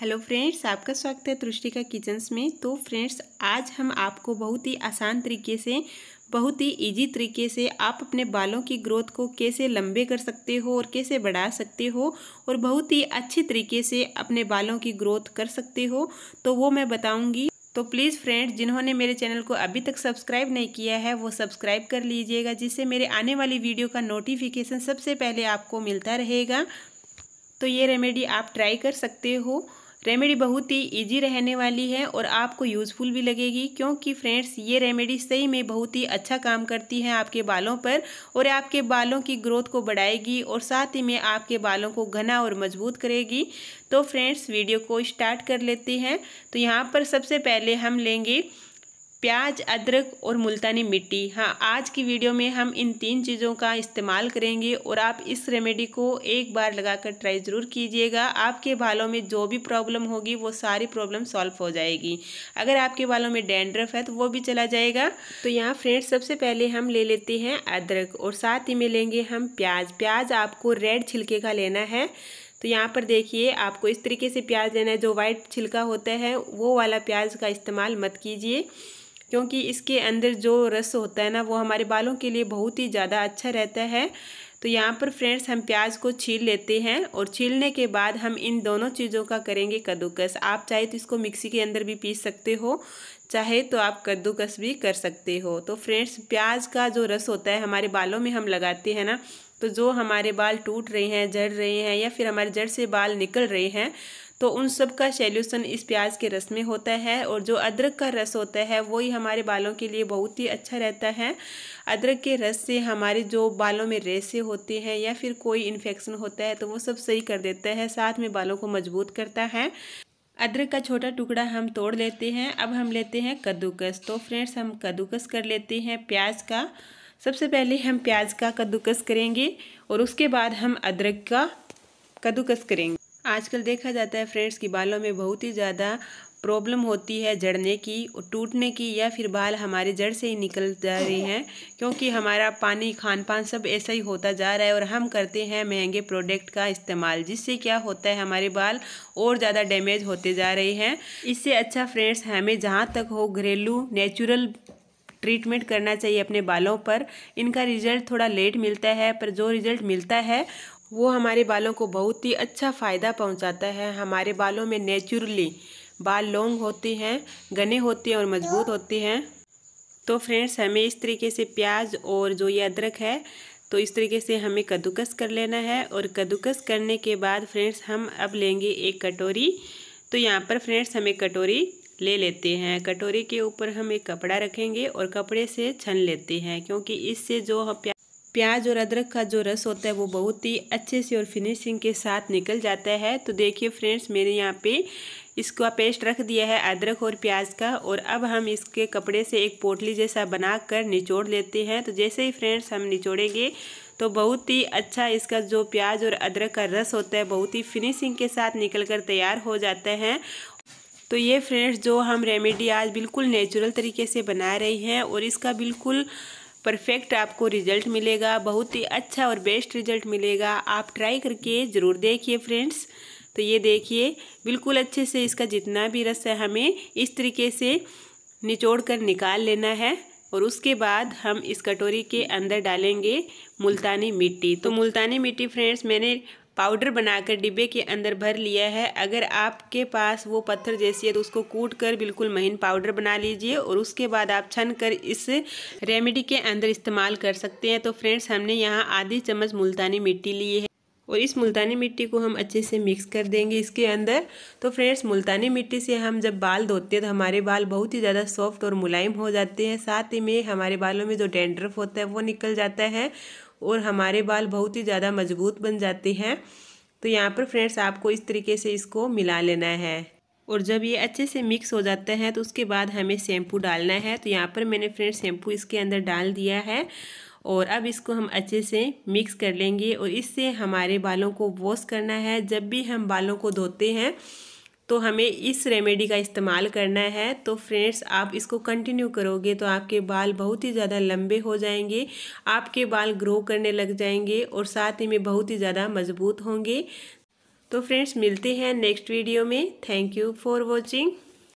hello friends आपका स्वागत है तृष्टिका किचन्स में तो फ्रेंड्स आज हम आपको बहुत ही आसान तरीके से बहुत ही इजी तरीके से आप अपने बालों की ग्रोथ को कैसे लंबे कर सकते हो और कैसे बढ़ा सकते हो और बहुत ही अच्छे तरीके से अपने बालों की ग्रोथ कर सकते हो तो वो मैं बताऊंगी तो प्लीज़ फ्रेंड्स जिन्होंने मेरे चैनल को अभी तक सब्सक्राइब नहीं किया है वो सब्सक्राइब कर लीजिएगा जिससे मेरे आने वाली वीडियो का नोटिफिकेशन सबसे पहले आपको मिलता रहेगा तो ये रेमेडी आप ट्राई कर सकते हो रेमेडी बहुत ही इजी रहने वाली है और आपको यूज़फुल भी लगेगी क्योंकि फ्रेंड्स ये रेमेडी सही में बहुत ही अच्छा काम करती है आपके बालों पर और आपके बालों की ग्रोथ को बढ़ाएगी और साथ ही में आपके बालों को घना और मजबूत करेगी तो फ्रेंड्स वीडियो को स्टार्ट कर लेते हैं तो यहाँ पर सबसे पहले हम लेंगे प्याज अदरक और मुल्तानी मिट्टी हाँ आज की वीडियो में हम इन तीन चीज़ों का इस्तेमाल करेंगे और आप इस रेमेडी को एक बार लगाकर ट्राई ज़रूर कीजिएगा आपके बालों में जो भी प्रॉब्लम होगी वो सारी प्रॉब्लम सॉल्व हो जाएगी अगर आपके बालों में डेंड्रफ है तो वो भी चला जाएगा तो यहाँ फ्रेंड्स सबसे पहले हम ले लेते हैं अदरक और साथ ही में लेंगे हम प्याज प्याज आपको रेड छिलके का लेना है तो यहाँ पर देखिए आपको इस तरीके से प्याज लेना है जो वाइट छिलका होता है वो वाला प्याज का इस्तेमाल मत कीजिए क्योंकि इसके अंदर जो रस होता है ना वो हमारे बालों के लिए बहुत ही ज़्यादा अच्छा रहता है तो यहाँ पर फ्रेंड्स हम प्याज को छील लेते हैं और छीलने के बाद हम इन दोनों चीज़ों का करेंगे कद्दूकस आप चाहे तो इसको मिक्सी के अंदर भी पीस सकते हो चाहे तो आप कद्दूकस भी कर सकते हो तो फ्रेंड्स प्याज का जो रस होता है हमारे बालों में हम लगाते हैं ना तो जो हमारे बाल टूट रहे हैं जड़ रहे हैं या फिर हमारे जड़ से बाल निकल रहे हैं तो उन सब का सैल्यूसन इस प्याज के रस में होता है और जो अदरक का रस होता है वही हमारे बालों के लिए बहुत ही अच्छा रहता है अदरक के रस से हमारे जो बालों में रेसे होते हैं या फिर कोई इन्फेक्शन होता है तो वो सब सही कर देता है साथ में बालों को मजबूत करता है अदरक का छोटा टुकड़ा हम तोड़ लेते हैं अब हम लेते हैं कद्दूकस तो फ्रेंड्स हम कद्दूकस कर लेते हैं प्याज का सबसे पहले हम प्याज का कद्दूकस करेंगे और उसके बाद हम अदरक का कद्दूकस करेंगे आजकल देखा जाता है फ्रेंड्स कि बालों में बहुत ही ज़्यादा प्रॉब्लम होती है जड़ने की टूटने की या फिर बाल हमारे जड़ से ही निकल जा रहे हैं क्योंकि हमारा पानी खान पान सब ऐसा ही होता जा रहा है और हम करते हैं महंगे प्रोडक्ट का इस्तेमाल जिससे क्या होता है हमारे बाल और ज़्यादा डैमेज होते जा रहे हैं इससे अच्छा फ्रेंड्स हमें जहाँ तक हो घरेलू नेचुरल ट्रीटमेंट करना चाहिए अपने बालों पर इनका रिजल्ट थोड़ा लेट मिलता है पर जो रिजल्ट मिलता है वो हमारे बालों को बहुत ही अच्छा फ़ायदा पहुंचाता है हमारे बालों में नेचुरली बाल लॉन्ग होते हैं घने होते हैं और मजबूत होते हैं तो फ्रेंड्स हमें इस तरीके से प्याज और जो ये अदरक है तो इस तरीके से हमें कद्दूकस कर लेना है और कद्दूकस करने के बाद फ्रेंड्स हम अब लेंगे एक कटोरी तो यहाँ पर फ्रेंड्स हमें कटोरी ले लेते हैं कटोरी के ऊपर हम एक कपड़ा रखेंगे और कपड़े से छन लेते हैं क्योंकि इससे जो हम प्याज और अदरक का जो रस होता है वो बहुत ही अच्छे से और फिनिशिंग के साथ निकल जाता है तो देखिए फ्रेंड्स मैंने यहाँ पे इसका पेस्ट रख दिया है अदरक और प्याज का और अब हम इसके कपड़े से एक पोटली जैसा बनाकर निचोड़ लेते हैं तो जैसे ही फ्रेंड्स हम निचोड़ेंगे तो बहुत ही अच्छा इसका जो प्याज और अदरक का रस होता है बहुत ही फिनिशिंग के साथ निकल कर तैयार हो जाता है तो ये फ्रेंड्स जो हम रेमेडी आज बिल्कुल नेचुरल तरीके से बना रही हैं और इसका बिल्कुल परफेक्ट आपको रिजल्ट मिलेगा बहुत ही अच्छा और बेस्ट रिजल्ट मिलेगा आप ट्राई करके ज़रूर देखिए फ्रेंड्स तो ये देखिए बिल्कुल अच्छे से इसका जितना भी रस है हमें इस तरीके से निचोड़ कर निकाल लेना है और उसके बाद हम इस कटोरी के अंदर डालेंगे मुल्तानी मिट्टी तो मुल्तानी मिट्टी फ्रेंड्स मैंने पाउडर बनाकर डिब्बे के अंदर भर लिया है अगर आपके पास वो पत्थर जैसी है तो उसको कूट कर बिल्कुल महीन पाउडर बना लीजिए और उसके बाद आप छन कर इस रेमेडी के अंदर इस्तेमाल कर सकते हैं तो फ्रेंड्स हमने यहाँ आधी चम्मच मुल्तानी मिट्टी ली है और इस मुल्तानी मिट्टी को हम अच्छे से मिक्स कर देंगे इसके अंदर तो फ्रेंड्स मुल्तानी मिट्टी से हम जब बाल धोते हैं तो हमारे बाल बहुत ही ज़्यादा सॉफ्ट और मुलायम हो जाते हैं साथ ही में हमारे बालों में जो डेंड्रफ होता है वो निकल जाता है और हमारे बाल बहुत ही ज़्यादा मजबूत बन जाते हैं तो यहाँ पर फ्रेंड्स आपको इस तरीके से इसको मिला लेना है और जब ये अच्छे से मिक्स हो जाता है तो उसके बाद हमें शैम्पू डालना है तो यहाँ पर मैंने फ्रेंड्स शैम्पू इसके अंदर डाल दिया है और अब इसको हम अच्छे से मिक्स कर लेंगे और इससे हमारे बालों को वॉश करना है जब भी हम बालों को धोते हैं तो हमें इस रेमेडी का इस्तेमाल करना है तो फ्रेंड्स आप इसको कंटिन्यू करोगे तो आपके बाल बहुत ही ज़्यादा लंबे हो जाएंगे आपके बाल ग्रो करने लग जाएंगे और साथ ही में बहुत ही ज़्यादा मजबूत होंगे तो फ्रेंड्स मिलते हैं नेक्स्ट वीडियो में थैंक यू फॉर वॉचिंग